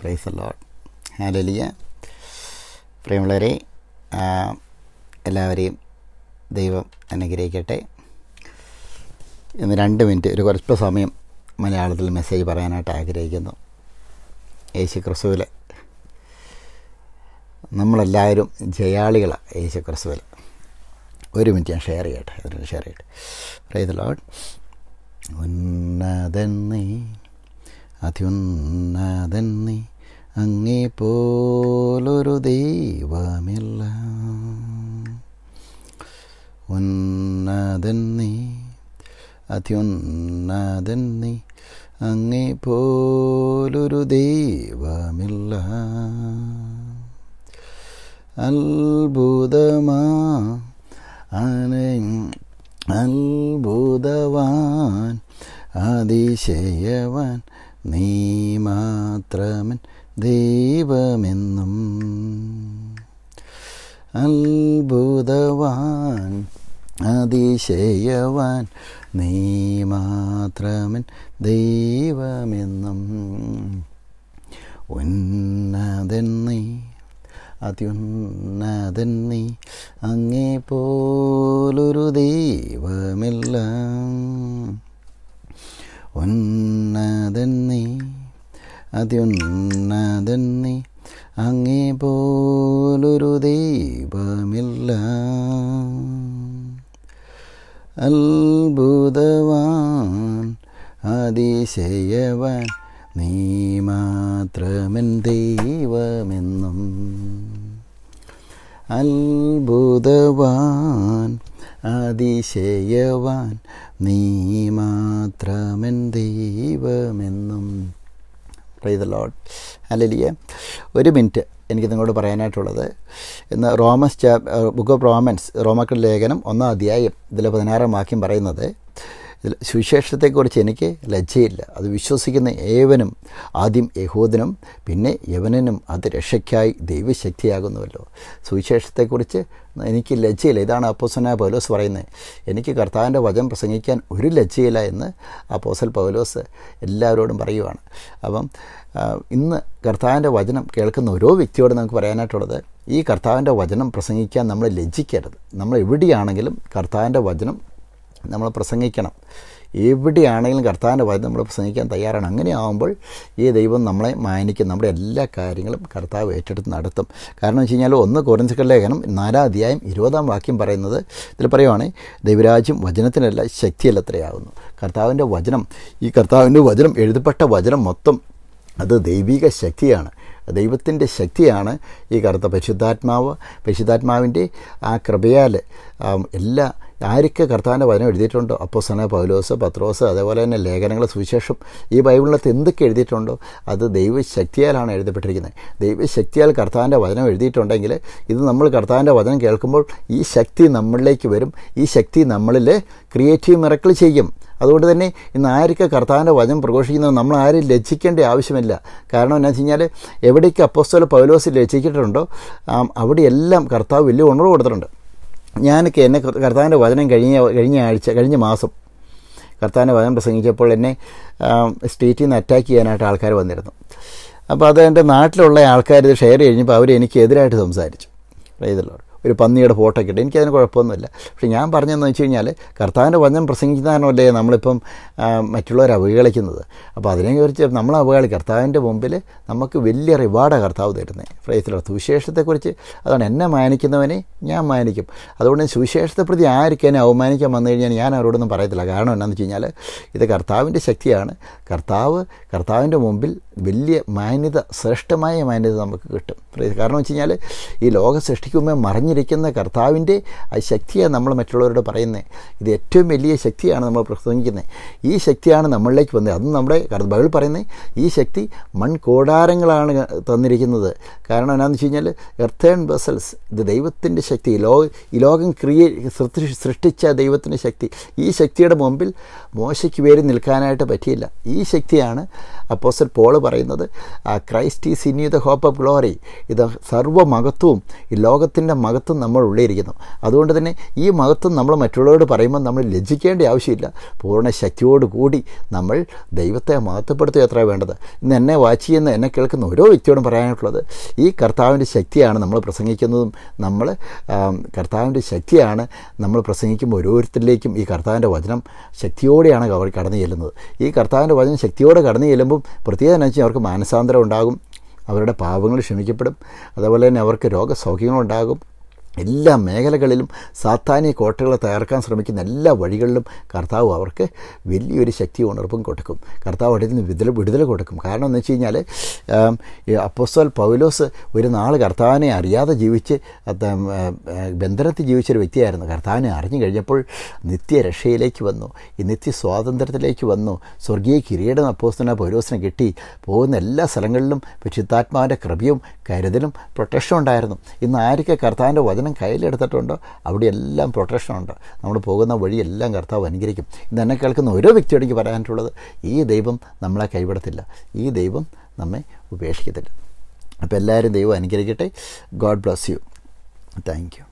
price load ഹാലലിയ പ്രിയമുള്ളവരെ എല്ലാവരെയും ദൈവം അനുഗ്രഹിക്കട്ടെ ഇന്ന് രണ്ട് മിനിറ്റ് ഒരു കുറച്ച് സമയം മലയാളത്തിൽ മെസ്സേജ് പറയാനായിട്ട് ആഗ്രഹിക്കുന്നു യേശു ക്രിസ്തുവിൽ നമ്മളെല്ലാവരും ജയാളികളാണ് യേശു ക്രിസ്തുവിൽ ഒരു മിനിറ്റ് ഞാൻ ഷെയർ ചെയ്യട്ടെ അതിന് ഷെയർ ചെയ്യട്ടെ പ്രൈസ് ലോഡ് ഉന്നതെന്നേ അത്യുന്നതൻ അങ്ങേ പോലൊരു ദൈവമില്ല ഉന്നതൻ നീ അങ്ങേ പോലൊരു ദൈവമില്ല അത്ഭുതമാ അത്ഭുതവാൻ അതിശയവാൻ നീ മാത്രമൻ ദൈവമെന്നും അത്ഭുതവാൻ അതിശയവാൻ നീ മാത്രമൻ ദൈവമെന്നും ഉന്നതൻ നീ അത്യുന്നതൻ നീ അങ്ങേ പോലൊരു ദൈവമെല്ലാം ഉന്നതൻ നീ അങ്ങേ പോലൊരു ദൈവമില്ല അത്ഭുതവാൻ അതിശയവൻ നീ മാത്രമെൻ ദൈവമെന്നും അത്ഭുതവാൻ അതിശയവാൻ നീ മാത്രമെൻ ദൈവമെന്നും പ്രൈസ് ലോഡ് അല്ലെ ഒരു മിനിറ്റ് എനിക്ക് നിങ്ങളോട് പറയാനായിട്ടുള്ളത് ഇന്ന് Romans chap book of Romans റോമക്കളുടെ ലേഖനം ഒന്നാം അധ്യായം ഇതിലെ പതിനാറാം വാക്യം പറയുന്നത് സുവിശേഷത്തെക്കുറിച്ച് എനിക്ക് ലജ്ജയില്ല അത് വിശ്വസിക്കുന്ന ഏവനും ആദ്യം യഹോദനും പിന്നെ യവനനും അത് രക്ഷയ്ക്കായി ദൈവശക്തിയാകുന്നുവല്ലോ സുവിശേഷത്തെക്കുറിച്ച് എനിക്ക് ലജ്ജയില്ല ഇതാണ് അപ്പോസന പൗലോസ് പറയുന്നത് എനിക്ക് കർത്താവിൻ്റെ വചനം പ്രസംഗിക്കാൻ ഒരു ലജ്ജയില്ല എന്ന് അപ്പോസൽ പൗലോസ് എല്ലാവരോടും പറയുവാണ് അപ്പം ഇന്ന് കർത്താവിൻ്റെ വചനം കേൾക്കുന്ന ഓരോ വ്യക്തിയോടും നമുക്ക് പറയാനായിട്ടുള്ളത് ഈ കർത്താവിൻ്റെ വചനം പ്രസംഗിക്കാൻ നമ്മൾ ലജ്ജിക്കരുത് നമ്മൾ എവിടെയാണെങ്കിലും കർത്താവിൻ്റെ വചനം നമ്മൾ പ്രസംഗിക്കണം എവിടെയാണെങ്കിലും കർത്താവിൻ്റെ വചനം നമ്മൾ പ്രസംഗിക്കാൻ തയ്യാറാണ് അങ്ങനെ ആകുമ്പോൾ ഈ ദൈവം നമ്മളെ മാനിക്കും നമ്മുടെ എല്ലാ കാര്യങ്ങളും കർത്താവ് ഏറ്റെടുത്ത് നടത്തും കാരണം വെച്ച് കഴിഞ്ഞാൽ ഒന്ന് കോരൻസിക്കൽ ലേഖനം നാലാം അധ്യായം ഇരുപതാം വാക്യം പറയുന്നത് ഇതിൽ പറയുവാണേ ദൈവരാജ്യം വചനത്തിനല്ല ശക്തിയല്ലത്രയാകുന്നു കർത്താവിൻ്റെ വചനം ഈ കർത്താവിൻ്റെ വചനം എഴുതപ്പെട്ട വചനം മൊത്തം അത് ദൈവിക ശക്തിയാണ് ദൈവത്തിൻ്റെ ശക്തിയാണ് ഈ കറുത്ത പരിശുദ്ധാത്മാവ് പരിശുദ്ധാത്മാവിൻ്റെ ആ കൃപയാൽ എല്ലാ ആരൊക്കെ കർത്താവിൻ്റെ വചനം എഴുതിയിട്ടുണ്ടോ സന പൗലോസ് പത്രോസ് അതേപോലെ തന്നെ ലേഖനങ്ങൾ സുവിശേഷം ഈ ബൈബിളിനകത്ത് എന്തൊക്കെ എഴുതിയിട്ടുണ്ടോ അത് ദൈവശക്തിയാലാണ് എഴുതപ്പെട്ടിരിക്കുന്നത് ദൈവശക്തിയാൽ കർത്താവിൻ്റെ വചനം എഴുതിയിട്ടുണ്ടെങ്കിൽ ഇത് നമ്മൾ കർത്താവിൻ്റെ വചനം കേൾക്കുമ്പോൾ ഈ ശക്തി നമ്മളിലേക്ക് വരും ഈ ശക്തി നമ്മളിൽ ക്രിയേറ്റീവ് മിറക്കൾ ചെയ്യും അതുകൊണ്ട് തന്നെ ഇന്ന് ആരൊക്കെ കർത്താവിൻ്റെ വചനം പ്രഘോഷിക്കുന്നത് നമ്മൾ ആരും ലജ്ജിക്കേണ്ട ആവശ്യമില്ല കാരണം എന്നാ വെച്ച് കഴിഞ്ഞാൽ എവിടേക്ക് അപ്പോസ്തോല പൗലോസ് ലജ്ജിച്ചിട്ടുണ്ടോ അവിടെയെല്ലാം കർത്താവ് വലിയ ഉണർവ് കൊടുത്തിട്ടുണ്ട് ഞാനൊക്കെ എന്നെ കർത്താവിൻ്റെ വചനം കഴിഞ്ഞ കഴിഞ്ഞ ആഴ്ച കഴിഞ്ഞ മാസം കർത്താവിൻ്റെ വചനം പ്രസംഗിച്ചപ്പോൾ എന്നെ സ്റ്റേറ്റിൽ നിന്ന് അറ്റാക്ക് ചെയ്യാനായിട്ട് ആൾക്കാർ വന്നിരുന്നു അപ്പോൾ അത് എൻ്റെ നാട്ടിലുള്ള ആൾക്കാർ ഇത് ഷെയർ കഴിഞ്ഞപ്പോൾ അവർ എനിക്കെതിരായിട്ട് സംസാരിച്ചു ഇതല്ലോ ഒരു പന്നിയുടെ ഫോട്ടോ കിട്ടും എനിക്കതിന് കുഴപ്പമൊന്നുമില്ല പക്ഷേ ഞാൻ പറഞ്ഞതെന്ന് വെച്ച് കഴിഞ്ഞാൽ കർത്താവിൻ്റെ വചനം പ്രസംഗിക്കുന്നതിനല്ലേ നമ്മളിപ്പം മറ്റുള്ളവരെ അവഗണിക്കുന്നത് അപ്പോൾ അതിനെ കുറിച്ച് നമ്മൾ അവഗണി കർത്താവിൻ്റെ മുമ്പിൽ നമുക്ക് വലിയ റിവാർഡാണ് കർത്താവ് തരുന്നത് ഫ്രൈസിലുള്ള സുവിശേഷത്തെക്കുറിച്ച് അതാണ് എന്നെ മാനിക്കുന്നവനെ ഞാൻ മാനിക്കും അതുകൊണ്ട് സുവിശേഷത്തെ പ്രതി ആർക്കും എന്നെ അവമാനിക്കാൻ വന്നു കഴിഞ്ഞാൽ ഞാൻ അവരോടൊന്നും പറയത്തില്ല കാരണം എന്താണെന്ന് വെച്ച് കഴിഞ്ഞാൽ ഇത് കർത്താവിൻ്റെ ശക്തിയാണ് കർത്താവ് കർത്താവിൻ്റെ മുമ്പിൽ വലിയ മാന്യത ശ്രേഷ്ഠമായ മാന്യത നമുക്ക് കിട്ടും കാരണം വെച്ച് കഴിഞ്ഞാൽ ഈ ലോക സൃഷ്ടിക്കുമ്പോൾ മറിഞ്ഞ നിറഞ്ഞിരിക്കുന്ന കർത്താവിൻ്റെ ആ ശക്തിയാണ് നമ്മൾ മറ്റുള്ളവരോട് പറയുന്നത് ഇത് ഏറ്റവും വലിയ ശക്തിയാണ് നമ്മൾ പ്രസംഗിക്കുന്നത് ഈ ശക്തിയാണ് നമ്മളിലേക്ക് വന്നത് അതും നമ്മുടെ ബൈബിൾ പറയുന്നത് ഈ ശക്തി മൺകൂടാരങ്ങളാണ് തന്നിരിക്കുന്നത് കാരണം എന്നാന്ന് വെച്ച് കഴിഞ്ഞാൽ എർത്തേൺ ബസൽസ് ഇത് ദൈവത്തിൻ്റെ ശക്തി ലോക ഈ ലോകം ക്രിയേ സൃഷ്ടിച്ച ദൈവത്തിൻ്റെ ശക്തി ഈ ശക്തിയുടെ മുമ്പിൽ മോശയ്ക്ക് പേര് നിൽക്കാനായിട്ട് പറ്റിയില്ല ഈ ശക്തിയാണ് അപ്പോസൽ പോൾ പറയുന്നത് Christ is in the hope of glory ഇത് സർവ്വമഹത്വവും ഈ ലോകത്തിൻ്റെ മഹത്വം നമ്മൾ ഉള്ളിയിരിക്കുന്നു അതുകൊണ്ട് തന്നെ ഈ മഹത്വം നമ്മൾ മറ്റുള്ളവരോട് പറയുമ്പോൾ നമ്മൾ ലജ്ജിക്കേണ്ട ആവശ്യമില്ല പൂർണ്ണ ശക്തിയോട് കൂടി നമ്മൾ ദൈവത്തെ മഹത്വപ്പെടുത്തുക എത്ര വേണ്ടത് ഇന്ന് എന്നെ വാച്ച് ചെയ്യുന്ന എന്നെ കേൾക്കുന്ന ഓരോ വ്യക്തിയോടും പറയാനായിട്ടുള്ളത് ഈ കർത്താവിൻ്റെ ശക്തിയാണ് നമ്മൾ പ്രസംഗിക്കുന്നതും നമ്മൾ കർത്താവിൻ്റെ ശക്തിയാണ് നമ്മൾ പ്രസംഗിക്കുമ്പോൾ ഓരോരുത്തരിലേക്കും ഈ കർത്താവിൻ്റെ വചനം ശക്തിയോടെയാണ് കടന്നു ചെല്ലുന്നത് ഈ കർത്താവിൻ്റെ വചനം ശക്തിയോടെ കടന്നു ചെല്ലുമ്പം പ്രത്യേകത എന്ന് അവർക്ക് മാനസാന്തരം ഉണ്ടാകും അവരുടെ പാപങ്ങൾ ക്ഷമിക്കപ്പെടും അതുപോലെ തന്നെ അവർക്ക് രോഗസൗഖ്യങ്ങളുണ്ടാകും എല്ലാ മേഖലകളിലും സാത്താനി കോട്ടകളെ തകർക്കാൻ ശ്രമിക്കുന്ന എല്ലാ വഴികളിലും കർത്താവ് അവർക്ക് വലിയൊരു ശക്തി ഉണർപ്പും കൊടുക്കും കർത്താവ് അവിടെ നിന്ന് വിതല വിടുതൽ കൊടുക്കും കാരണം എന്ന് വെച്ച് കഴിഞ്ഞാൽ അപ്പോസ്തോൽ പൗലോസ് ഒരു നാൾ കർത്താവിനെ അറിയാതെ ജീവിച്ച് ബന്ധനത്തിൽ ജീവിച്ചൊരു വ്യക്തിയായിരുന്നു കർത്താവിനെ അറിഞ്ഞു കഴിഞ്ഞപ്പോൾ നിത്യരക്ഷയിലേക്ക് വന്നു ഈ നിത്യ സ്വാതന്ത്ര്യത്തിലേക്ക് വന്നു സ്വർഗീയ കിരീടം അപ്പോസ്തന പൗലോസിനെ കിട്ടി പോകുന്ന എല്ലാ സ്ഥലങ്ങളിലും പരിശുദ്ധാത്മാവിൻ്റെ കൃപയും കരുതലും പ്രൊട്ടക്ഷനും ഉണ്ടായിരുന്നു ഇന്ന് ആരൊക്കെ കർത്താവിൻ്റെ വചന സാധനം കയ്യിലെടുത്തിട്ടുണ്ടോ അവിടെയെല്ലാം പ്രൊട്ടക്ഷനുണ്ട് നമ്മൾ പോകുന്ന വഴിയെല്ലാം കർത്താവ് അനുഗ്രഹിക്കും ഇത് എന്നെ കേൾക്കുന്ന ഓരോ വ്യക്തിയോട് എനിക്ക് പറയാനായിട്ടുള്ളത് ഈ ദൈവം നമ്മളെ കൈവിടത്തില്ല ഈ ദൈവം നമ്മെ ഉപേക്ഷിക്കത്തില്ല അപ്പോൾ എല്ലാവരും ദൈവം അനുഗ്രഹിക്കട്ടെ God bless you thank U